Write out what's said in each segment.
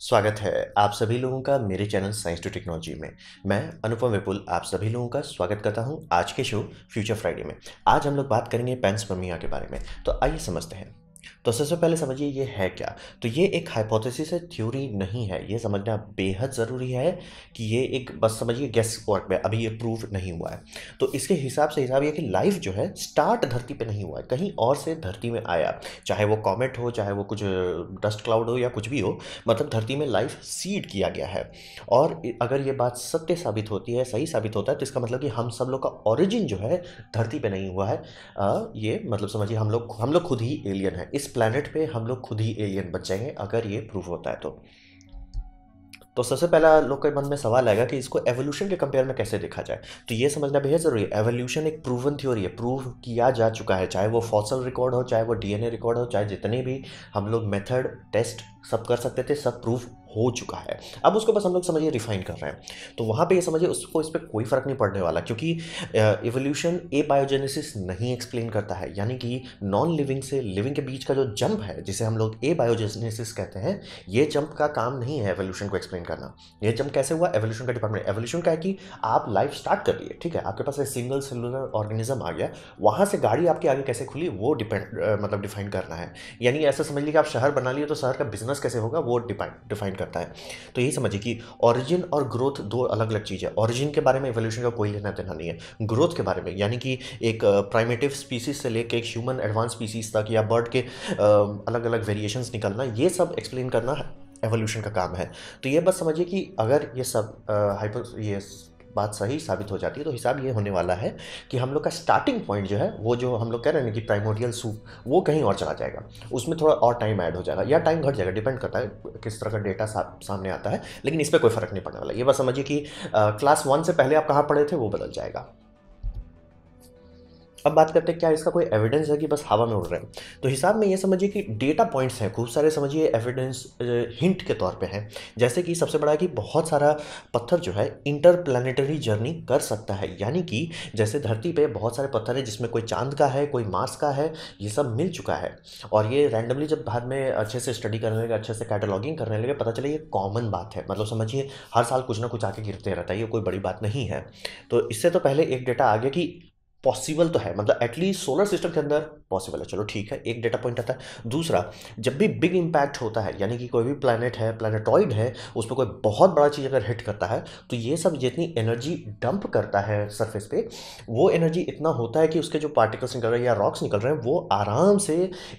स्वागत है आप सभी लोगों का मेरे चैनल साइंस टू टेक्नोलॉजी में मैं अनुपम विपुल आप सभी लोगों का स्वागत करता हूं आज के शो फ्यूचर फ्राइडे में आज हम लोग बात करेंगे पेंसपर्मिया के बारे में तो आइए समझते हैं तो सबसे पहले समझिए ये है क्या तो ये एक हाइपोथेसिस है थ्योरी नहीं है ये समझना बेहद ज़रूरी है कि ये एक बस समझिए गैस वर्क में अभी ये प्रूव नहीं हुआ है तो इसके हिसाब से हिसाब ये कि लाइफ जो है स्टार्ट धरती पर नहीं हुआ है कहीं और से धरती में आया चाहे वो कॉमेट हो चाहे वो कुछ डस्ट क्लाउड हो या कुछ भी हो मतलब धरती में लाइफ सीड किया गया है और अगर ये बात सत्य साबित होती है सही साबित होता है तो इसका मतलब कि हम सब लोग का ओरिजिन जो है धरती पे नहीं हुआ है आ, ये मतलब समझिए हम लोग हम लोग खुद ही एलियन है इस प्लानट पे हम लोग खुद ही एलियन बन जाएंगे अगर ये प्रूव होता है तो तो सबसे पहला लोग के मन में सवाल आएगा कि इसको एवोल्यूशन के कंपेयर में कैसे देखा जाए तो ये समझना बेहद ज़रूरी है एवोल्यूशन एक प्रूवन थ्योरी है प्रूव किया जा चुका है चाहे वो फॉसल रिकॉर्ड हो चाहे वो डीएनए रिकॉर्ड हो चाहे जितने भी हम लोग मेथड टेस्ट सब कर सकते थे सब प्रूव हो चुका है अब उसको बस हम लोग समझिए रिफाइन कर रहे हैं तो वहाँ पे ये समझिए उसको इस पर कोई फ़र्क नहीं पड़ने वाला क्योंकि इवोल्यूशन ए बायोजेनेसिस नहीं एक्सप्लेन करता है यानी कि नॉन लिविंग से लिविंग के बीच का जो जंप है जिसे हम लोग ए बायोजेनेसिस कहते हैं ये जंप का काम नहीं है एवोल्यूशन को एक्सप्लेन करना ये जंप कैसे हुआ एवोल्यूशन का डिपार्टमेंट एवोल्यूशन का है कि आप लाइफ स्टार्ट कर लिए ठीक है आपके पास एक सिंगल सेलुलर ऑर्गेनिज्म आ गया वहाँ से गाड़ी आपके आगे कैसे खुली वो डिपेंड मतलब डिफाइन करना है यानी ऐसा समझ लीजिए आप शहर बना लिए तो शहर का बिजनेस कैसे होगा वो डिफाइन डिफाइन करता है तो यही समझिए कि ऑरिजिन और ग्रोथ दो अलग अलग चीज़ है ऑरिजिन के बारे में एवोल्यूशन का कोई लेना देना नहीं है ग्रोथ के बारे में यानी कि एक प्राइमेटिव स्पीसीज से लेकर एक ह्यूमन एडवांस स्पीसीज तक या बर्ड के अलग अलग वेरिएशन निकलना ये सब एक्सप्लेन करना एवोल्यूशन का काम है तो ये बस समझिए कि अगर ये सब हाइपो ये बात सही साबित हो जाती है तो हिसाब ये होने वाला है कि हम लोग का स्टार्टिंग पॉइंट जो है वो जो हम लोग कह रहे हैं कि प्राइमोरियल सूप वो कहीं और चला जाएगा उसमें थोड़ा और टाइम ऐड हो जाएगा या टाइम घट जाएगा डिपेंड करता है किस तरह का डेटा सामने आता है लेकिन इस पर कोई फर्क नहीं पड़ने वाला ये बात समझिए कि क्लास वन से पहले आप कहाँ पढ़े थे वो बदल जाएगा अब बात करते हैं क्या इसका कोई एविडेंस है कि बस हवा में उड़ रहे हैं तो हिसाब में ये समझिए कि डेटा पॉइंट्स हैं खूब सारे समझिए एविडेंस हिंट के तौर पे हैं जैसे कि सबसे बड़ा है कि बहुत सारा पत्थर जो है इंटरप्लानिटरी जर्नी कर सकता है यानी कि जैसे धरती पे बहुत सारे पत्थर हैं जिसमें कोई चांद का है कोई मार्स का है ये सब मिल चुका है और ये रैंडमली जब बाद में अच्छे से स्टडी करने लगे अच्छे से कैटलॉगिंग करने लगे पता चले ये कॉमन बात है मतलब समझिए हर साल कुछ ना कुछ आके गिरते रहता है ये कोई बड़ी बात नहीं है तो इससे तो पहले एक डेटा आ गया कि पॉसिबल तो है मतलब एटलीस्ट सोलर सिस्टम के अंदर पॉसिबल है चलो ठीक है एक डेटा पॉइंट आता है दूसरा जब भी बिग इम्पैक्ट होता है यानी कि कोई भी प्लानट है प्लानटॉइड है उस पर कोई बहुत बड़ा चीज़ अगर हिट करता है तो ये सब जितनी एनर्जी डंप करता है सरफेस पे वो एनर्जी इतना होता है कि उसके जो पार्टिकल्स निकल रहे हैं या रॉक्स निकल रहे हैं वो आराम से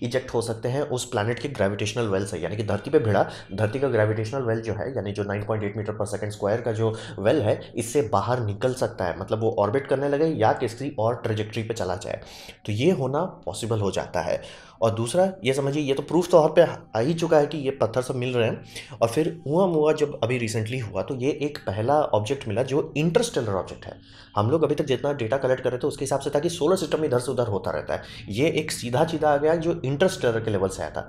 इजेक्ट हो सकते हैं उस प्लानट के ग्रेविटेशनल वेल से यानी कि धरती पर भिड़ा धरती का ग्रेविटेशनल वेल जो है यानी जो nine metre per second square का जो वेल है इससे बाहर निकल सकता है मतलब वो ऑर्बिट करने लगे या किसी और ट्रेजेक्ट्री पर चला जाए तो ये होना पॉसिबल हो जाता है और दूसरा ये समझिए ये तो प्रूफ तौर तो पे आ ही चुका है कि ये पत्थर सब मिल रहे हैं और फिर हुआ मुआ जब अभी रिसेंटली हुआ तो ये एक पहला ऑब्जेक्ट मिला जो इंटरस्टेलर ऑब्जेक्ट है हम लोग अभी तक जितना डेटा कलेक्ट कर रहे थे उसके हिसाब से था कि सोलर सिस्टम इधर से उधर होता रहता है ये एक सीधा सीधा आ गया जो इंटरस्टेलर के लेवल से आया था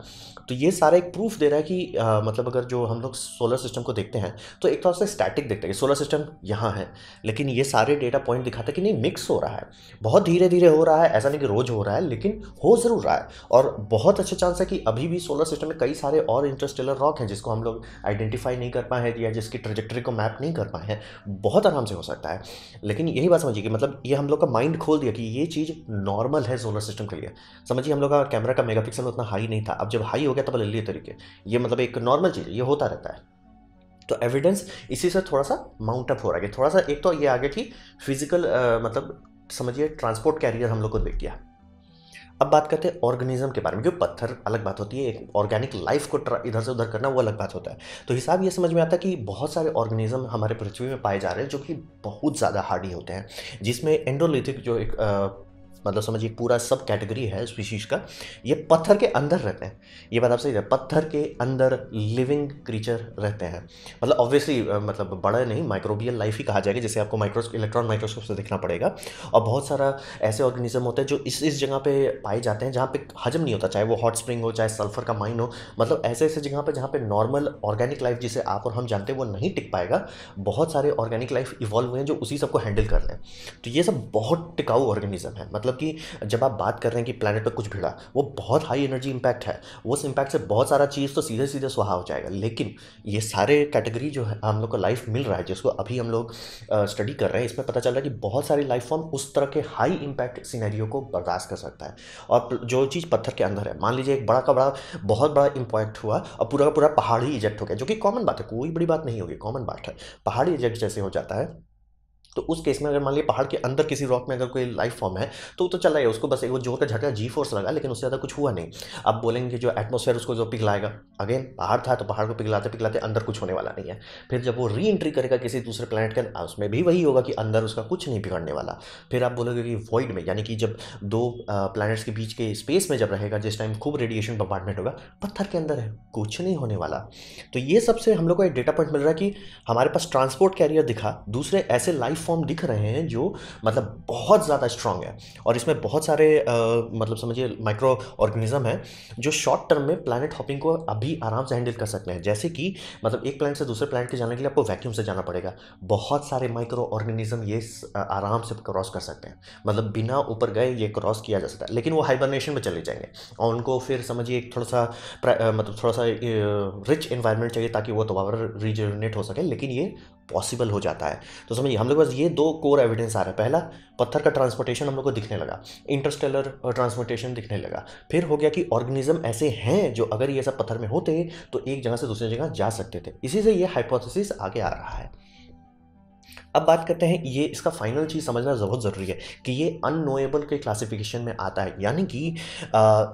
तो ये सारा एक प्रूफ दे रहा है कि आ, मतलब अगर जो हम लोग सोलर सिस्टम को देखते हैं तो एक तरह से स्टैटिक देखते हैं सोलर सिस्टम यहाँ है लेकिन ये सारे डेटा पॉइंट दिखाता है कि नहीं मिक्स हो रहा है बहुत धीरे धीरे हो रहा है ऐसा नहीं कि रोज़ हो रहा है लेकिन हो ज़रूर रहा है और और बहुत अच्छा चांस है कि अभी भी सोलर सिस्टम में कई सारे और इंटरस्टेलर रॉक हैं जिसको हम लोग आइडेंटिफाई नहीं कर पाए हैं या जिसकी ट्रेजेक्ट्री को मैप नहीं कर पाए हैं बहुत आराम से हो सकता है लेकिन यही बात समझिए कि मतलब ये हम लोग का माइंड खोल दिया कि ये चीज़ नॉर्मल है सोलर सिस्टम के लिए समझिए हम लोग का कैमरा का पिक्सल उतना हाई नहीं था अब जब हाई हो गया तब ले तरीके ये मतलब एक नॉर्मल चीज़ है ये होता रहता है तो एविडेंस इसी से थोड़ा सा माउंटअप हो रहा है थोड़ा सा एक तो ये आ गया कि फिजिकल मतलब समझिए ट्रांसपोर्ट कैरियर हम लोग को देख गया अब बात करते हैं ऑर्गेनिज्म के बारे में क्यों पत्थर अलग बात होती है एक ऑर्गेनिक लाइफ को इधर से उधर करना वो अलग बात होता है तो हिसाब ये समझ में आता है कि बहुत सारे ऑर्गेनिज्म हमारे पृथ्वी में पाए जा रहे हैं जो कि बहुत ज़्यादा हार्डी होते हैं जिसमें एंडोलिथिक जो एक मतलब समझिए पूरा सब कैटेगरी है स्पीशीज का ये पत्थर के अंदर रहते हैं ये बात आप सही है पत्थर के अंदर लिविंग क्रीचर रहते हैं मतलब ऑब्वियसली मतलब बड़ा नहीं माइक्रोबियल लाइफ ही कहा जाएगा जैसे आपको माइक्रो इलेक्ट्रॉन माइक्रोस्कोप से देखना पड़ेगा और बहुत सारा ऐसे ऑर्गेनिज्म होते हैं जो इस इस जगह पे पाए जाते हैं जहाँ पर हजम नहीं होता चाहे वो हॉट स्प्रिंग हो चाहे सल्फर का माइन हो मतलब ऐसे ऐसे जगह पर जहाँ पर नॉर्मल ऑर्गेनिक लाइफ जिसे आप और हम जानते हैं वो नहीं टिक पाएगा बहुत सारे ऑर्गेनिक लाइफ इवॉल्व हुए हैं जो उसी सबको हैंडल कर रहे हैं तो ये सब बहुत टिकाऊ ऑर्गेनिज्म है मतलब मतलब कि जब आप बात कर रहे हैं कि प्लानट पर कुछ भिड़ा वो बहुत हाई एनर्जी इम्पैक्ट है उस इम्पैक्ट से बहुत सारा चीज़ तो सीधे सीधे सुहा हो जाएगा लेकिन ये सारे कैटेगरी जो है हम लोग को लाइफ मिल रहा है जिसको अभी हम लोग स्टडी कर रहे हैं इसमें पता चल रहा है कि बहुत सारी लाइफ फॉर्म उस तरह के हाई इम्पैक्ट सीनैरियो को बर्दाश्त कर सकता है और जो चीज़ पत्थर के अंदर है मान लीजिए एक बड़ा का बड़ा बहुत बड़ा इम्पैक्ट हुआ और पूरा का पूरा पहाड़ ही इजेक्ट हो गया जो कि कॉमन बात है कोई बड़ी बात नहीं होगी कॉमन बात है पहाड़ी इजेक्ट जैसे हो जाता है तो उस केस में अगर मान लीजिए पहाड़ के अंदर किसी रॉक में अगर कोई लाइफ फॉर्म है तो तो चला है उसको बस एक जोर का झटका जी फोर्स लगा लेकिन उससे ज़्यादा कुछ हुआ नहीं अब बोलेंगे जो एटमोसफेयर उसको जो पिघलाएगा अगेन पहाड़ था तो पहाड़ को पिघलाते पिघलाते अंदर कुछ होने वाला नहीं है फिर जब वो री एंट्री करेगा किसी दूसरे प्लानट के उसमें भी वही होगा कि अंदर उसका कुछ नहीं बिगड़ने वाला फिर आप बोलोगे कि वॉइड में यानी कि जब दो प्लानट्स के बीच के स्पेस में जब रहेगा जिस टाइम खूब रेडिएशन बम्पार्टमेंट होगा पत्थर के अंदर है कुछ नहीं होने वाला तो ये सबसे हम लोग को एक डेटा पॉइंट मिल रहा है कि हमारे पास ट्रांसपोर्ट कैरियर दिखा दूसरे ऐसे लाइफ फॉर्म दिख रहे हैं जो मतलब बहुत ज़्यादा स्ट्रांग है और इसमें बहुत सारे आ, मतलब समझिए माइक्रो ऑर्गेनिज्म है जो शॉर्ट टर्म में प्लानट हॉपिंग को अभी आराम से हैंडल कर सकते हैं जैसे कि मतलब एक प्लान से दूसरे प्लान के जाने के लिए आपको वैक्यूम से जाना पड़ेगा बहुत सारे माइक्रो ऑर्गेनिज्म ये आराम से क्रॉस कर सकते हैं मतलब बिना ऊपर गए ये क्रॉस किया जा सकता है लेकिन वो हाइबरनेशन में चले जाएंगे और उनको फिर समझिए एक थोड़ा सा मतलब थोड़ा सा रिच इन्वायरमेंट चाहिए ताकि वो दोबारा रीजनरेट हो सके लेकिन ये पॉसिबल हो जाता है तो समझिए हम लोग बस ये दो कोर एविडेंस आ रहा है पहला पत्थर का ट्रांसपोर्टेशन हम लोग को दिखने लगा इंटरस्टेलर ट्रांसपोर्टेशन uh, दिखने लगा फिर हो गया कि ऑर्गेनिज्म ऐसे हैं जो अगर ये सब पत्थर में होते तो एक जगह से दूसरी जगह जा सकते थे इसी से ये हाइपोथेसिस आगे आ रहा है अब बात करते हैं ये इसका फाइनल चीज़ समझना बहुत ज़रूरी है कि ये अनोएबल के क्लासिफिकेशन में आता है यानी कि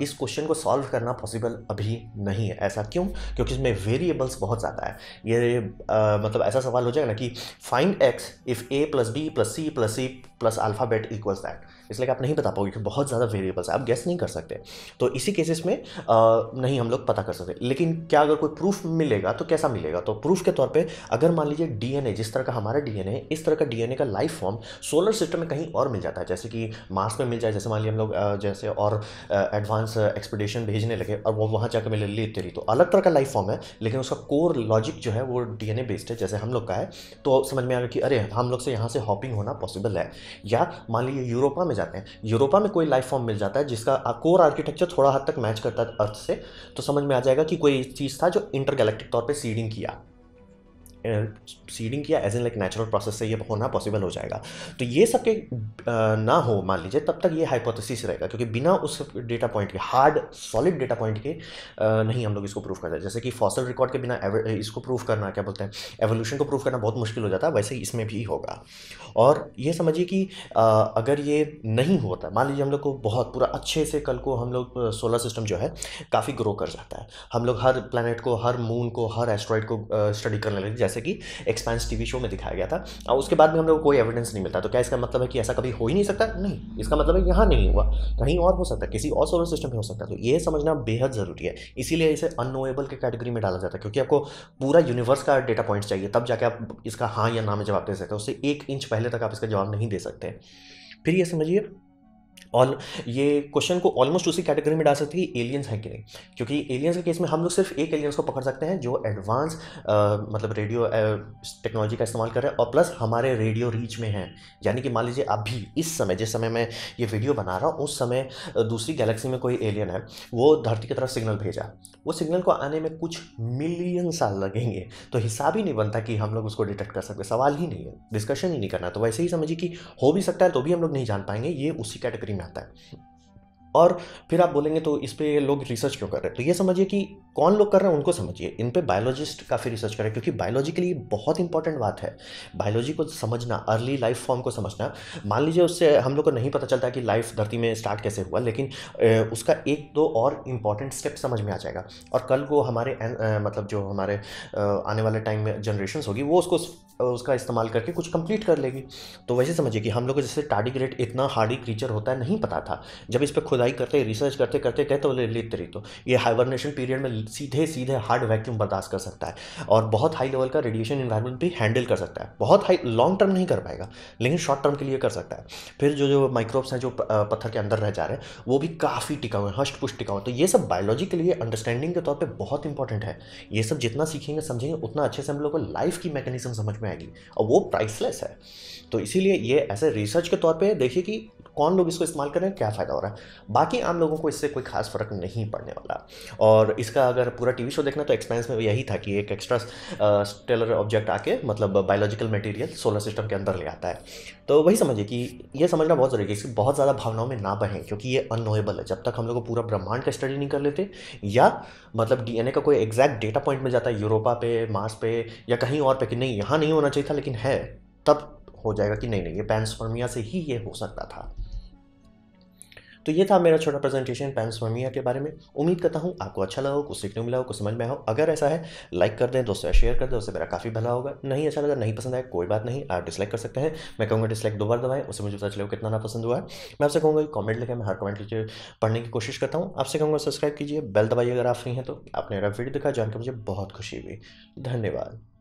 इस क्वेश्चन को सॉल्व करना पॉसिबल अभी नहीं है ऐसा क्यों क्योंकि इसमें वेरिएबल्स बहुत ज़्यादा है ये आ, मतलब ऐसा सवाल हो जाएगा ना कि find X if A plus B plus C plus C plus alphabet equals that इसलिए आप नहीं बता पाओगे क्योंकि बहुत ज़्यादा वेरिएबल्स है आप गैस नहीं कर सकते तो इसी केसेस में आ, नहीं हम लोग पता कर सकते लेकिन क्या अगर कोई प्रूफ मिलेगा तो कैसा मिलेगा तो प्रूफ के तौर पर अगर मान लीजिए डीएनए जिस तरह का हमारा डीएनए इस तरह का डीएनए का लाइफ फॉर्म सोलर सिस्टम में कहीं और मिल जाता है जैसे कि मार्स में मिल जाए जैसे मान लीजिए हम लोग जैसे और एडवांस एक्सपीडिशन भेजने लगे और वो वहाँ जाकर मिले ली तेरी तो अलग तरह का लाइफ फॉर्म है लेकिन उसका कोर लॉजिक जो है वो डीएनए बेस्ड है जैसे हम लोग का है तो समझ में आ गया कि अरे हम लोग से यहाँ से हॉपिंग होना पॉसिबल है या मान लीजिए यूरोपा में जाते हैं यूरोपा में कोई लाइफ फॉर्म मिल जाता है जिसका कोर आर्किटेक्चर थोड़ा हद तक मैच करता है अर्थ से तो समझ में आ जाएगा कि कोई चीज़ था जो इंटरगैलेक्टिक तौर पर सीडिंग किया सीडिंग किया as in like natural process से ये होना पॉसिबल हो जाएगा तो ये सब के ना हो मान लीजिए तब तक ये हाइपोथेसिस रहेगा क्योंकि बिना उस डेटा पॉइंट के हार्ड सॉलिड डेटा पॉइंट के नहीं हम लोग इसको प्रूफ करते जैसे कि फॉसल रिकॉर्ड के बिना इसको प्रूफ करना क्या बोलते हैं एवोल्यूशन को प्रूव करना बहुत मुश्किल हो जाता है वैसे ही इसमें भी होगा और ये समझिए कि अगर ये नहीं होता मान लीजिए हम लोग को बहुत पूरा अच्छे से कल को हम लोग सोलर सिस्टम जो है काफ़ी ग्रो कर जाता है हम लोग हर प्लानट को हर मून को हर एस्ट्रॉइड को स्टडी करने लगे जैसे जैसे कि एक्सपेंस टीवी शो में दिखाया गया था और उसके बाद में हम लोग को कोई एविडेंस नहीं मिलता तो क्या इसका मतलब है कि ऐसा कभी हो ही नहीं सकता नहीं इसका मतलब है यहाँ नहीं हुआ कहीं और हो सकता किसी और सोलर सिस्टम में हो सकता तो ये समझना बेहद ज़रूरी है इसीलिए इसे अनोएबल के कैटेगरी में डाला जाता है क्योंकि आपको पूरा यूनिवर्स का डेटा पॉइंट चाहिए तब जाके आप इसका हाँ या ना में जवाब दे सकते हैं उससे एक इंच पहले तक आप इसका जवाब नहीं दे सकते फिर ये समझिए और ये क्वेश्चन को ऑलमोस्ट उसी कैटेगरी में डाल सकते हैं कि एलियंस हैं कि नहीं क्योंकि एलियंस के केस में हम लोग सिर्फ एक एलियंस को पकड़ सकते हैं जो एडवांस मतलब रेडियो टेक्नोलॉजी का इस्तेमाल कर रहे हैं और प्लस हमारे रेडियो रीच में है यानी कि मान लीजिए अभी इस समय जिस समय मैं ये वीडियो बना रहा हूँ उस समय दूसरी गैलेक्सी में कोई एलियन है वो धरती की तरफ सिग्नल भेजा वो सिग्नल को आने में कुछ मिलियन साल लगेंगे तो हिसाब ही नहीं बनता कि हम लोग उसको डिटेक्ट कर सकते सवाल ही नहीं है डिस्कशन ही नहीं करना तो वैसे ही समझिए कि हो भी सकता है तो भी हम लोग नहीं जान पाएंगे ये उसी कैटेगरी में रहता है और फिर आप बोलेंगे तो इस पर लोग रिसर्च क्यों कर रहे हैं तो ये समझिए कि कौन लोग कर रहे हैं उनको समझिए इन पर बायोलॉजिस्ट काफ़ी रिसर्च कर रहे हैं क्योंकि बायोलॉजी के लिए बहुत इंपॉर्टेंट बात है बायोलॉजी को समझना अर्ली लाइफ फॉर्म को समझना मान लीजिए उससे हम लोग को नहीं पता चलता कि लाइफ धरती में स्टार्ट कैसे हुआ लेकिन उसका एक दो और इम्पॉर्टेंट स्टेप समझ में आ जाएगा और कल को हमारे मतलब जो हमारे आने वाले टाइम में जनरेशन होगी वो उसको उसका इस्तेमाल करके कुछ कंप्लीट कर लेगी तो वैसे समझिए कि हम लोग को जैसे टाडीग्रेट इतना हार्डी क्रीचर होता है नहीं पता था जब इस पर खुदाई करते रिसर्च करते करते कहते तो लेते तो ये हाइबरनेशन पीरियड में सीधे सीधे हार्ड वैक्यूम बर्दाश्त कर सकता है और बहुत हाई लेवल का रेडिएशन इन्वायरमेंट भी हैंडल कर सकता है बहुत हाई लॉन्ग टर्म नहीं कर पाएगा लेकिन शॉर्ट टर्म के लिए कर सकता है फिर जो जो माइक्रोब्स हैं जो पत्थर के अंदर रह जा रहे हैं वो भी काफ़ी टिकाऊ हैं हष्ट पुष्ट टिकाऊ तो ये सब बायोलॉजी के लिए अंडरस्टैंडिंग के तौर पर बहुत इंपॉर्टेंट है ये सब जितना सीखेंगे समझेंगे उतना अच्छे से हम लोग को लाइफ की मैकेनिज्म समझ में में आएगी और वो प्राइसलेस है तो इसीलिए ये ऐसे रिसर्च के तौर पे देखिए कि कौन लोग इसको इस्तेमाल कर रहे हैं क्या फ़ायदा हो रहा है बाकी आम लोगों को इससे कोई खास फ़र्क नहीं पड़ने वाला और इसका अगर पूरा टीवी शो देखना तो एक्सपेंस में यही था कि एक एक्स्ट्रा स्टेलर ऑब्जेक्ट आके मतलब बायोलॉजिकल मटेरियल सोलर सिस्टम के अंदर ले आता है तो वही समझिए कि ये समझना बहुत ज़रूरी है इसकी बहुत ज़्यादा भावनाओं में ना बहें क्योंकि ये अनोएबल है जब तक हम लोग पूरा ब्रह्मांड का स्टडी नहीं कर लेते या मतलब डीएनए का कोई एग्जैक्ट डेटा पॉइंट में जाता है यूरोपा पे मार्स पे या कहीं और पे कि नहीं यहाँ नहीं होना चाहिए था लेकिन है तब हो जाएगा कि नहीं नहीं ये पैंसफर्मिया से ही ये हो सकता था तो ये था मेरा छोटा प्रेजेंटेशन पैनसोनिया के बारे में उम्मीद करता हूँ आपको अच्छा लगा हो कुछ सीखने मिला हो कुछ समझ में आओ अगर ऐसा है लाइक कर दें दोस्तों शेयर कर दें उससे मेरा काफ़ी भला होगा नहीं अच्छा लगा नहीं पसंद आया कोई बात नहीं आप डिसलाइक कर सकते हैं मैं कहूँगा डिसलाइक दो बार दबाएं उससे मुझे पता चलेगा कितना ना पसंद हुआ मैं आपसे कहूँगा कि कॉमेंट लिखें मैं हर कमेंट लिखे पढ़ने की कोशिश करता हूँ आपसे कहूँगा सब्सक्राइब कीजिए बेल दबाइए अगर आप फ्री हैं तो आपने मेरा वीडियो दिखा जानकर मुझे बहुत खुशी हुई धन्यवाद